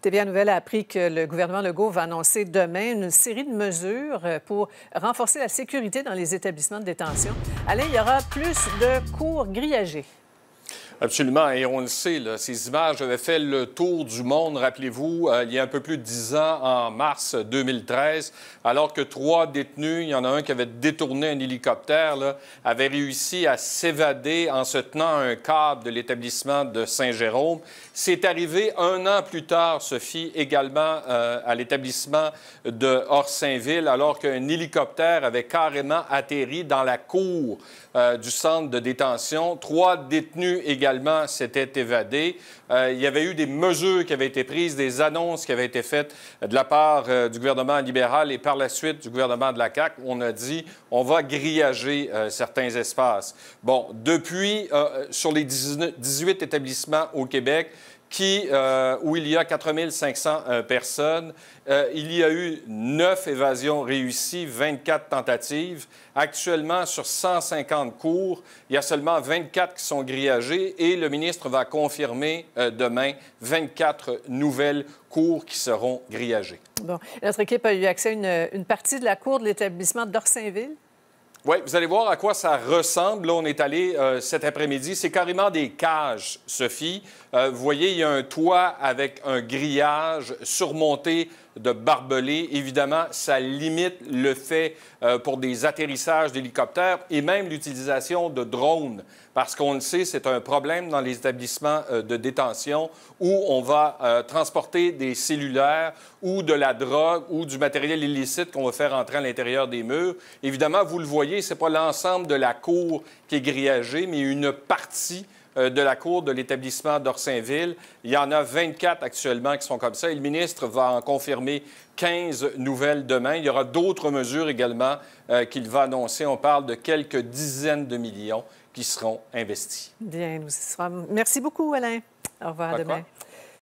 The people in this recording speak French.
TVA Nouvelle a appris que le gouvernement Legault va annoncer demain une série de mesures euh, pour renforcer la sécurité dans les établissements de détention. Allez, il y aura plus de cours grillagés. Absolument. Et on le sait, ces images avaient fait le tour du monde, rappelez-vous, euh, il y a un peu plus de dix ans, en mars 2013, alors que trois détenus, il y en a un qui avait détourné un hélicoptère, là, avait réussi à s'évader en se tenant à un câble de l'établissement de Saint-Jérôme. C'est arrivé un an plus tard, Sophie, également euh, à l'établissement de Hors-Saint-Ville, alors qu'un hélicoptère avait carrément atterri dans la cour euh, du centre de détention. Trois détenus également s'était évadé. Euh, il y avait eu des mesures qui avaient été prises, des annonces qui avaient été faites euh, de la part euh, du gouvernement libéral et par la suite du gouvernement de la CAQ. On a dit on va grillager certains espaces. Bon, depuis, sur les 18 établissements au Québec, qui, euh, où il y a 4500 500 euh, personnes. Euh, il y a eu 9 évasions réussies, 24 tentatives. Actuellement, sur 150 cours, il y a seulement 24 qui sont grillagés et le ministre va confirmer demain 24 nouvelles cours qui seront grillagées. Bon. Notre équipe a eu accès à une, une partie de la cour de l'établissement d'Orsainville. Oui, vous allez voir à quoi ça ressemble. Là, on est allé euh, cet après-midi. C'est carrément des cages, Sophie. Euh, vous voyez, il y a un toit avec un grillage surmonté de barbelés. Évidemment, ça limite le fait euh, pour des atterrissages d'hélicoptères et même l'utilisation de drones, parce qu'on le sait, c'est un problème dans les établissements de détention où on va transporter des cellulaires ou de la drogue ou du matériel illicite qu'on va faire entrer à l'intérieur des murs. Évidemment, vous le voyez, c'est ce pas l'ensemble de la cour qui est grillagée, mais une partie euh, de la cour de l'établissement d'Orsainville. Il y en a 24 actuellement qui sont comme ça le ministre va en confirmer 15 nouvelles demain. Il y aura d'autres mesures également euh, qu'il va annoncer. On parle de quelques dizaines de millions qui seront investis. Bien, nous y serons. Merci beaucoup, Alain. Au revoir demain.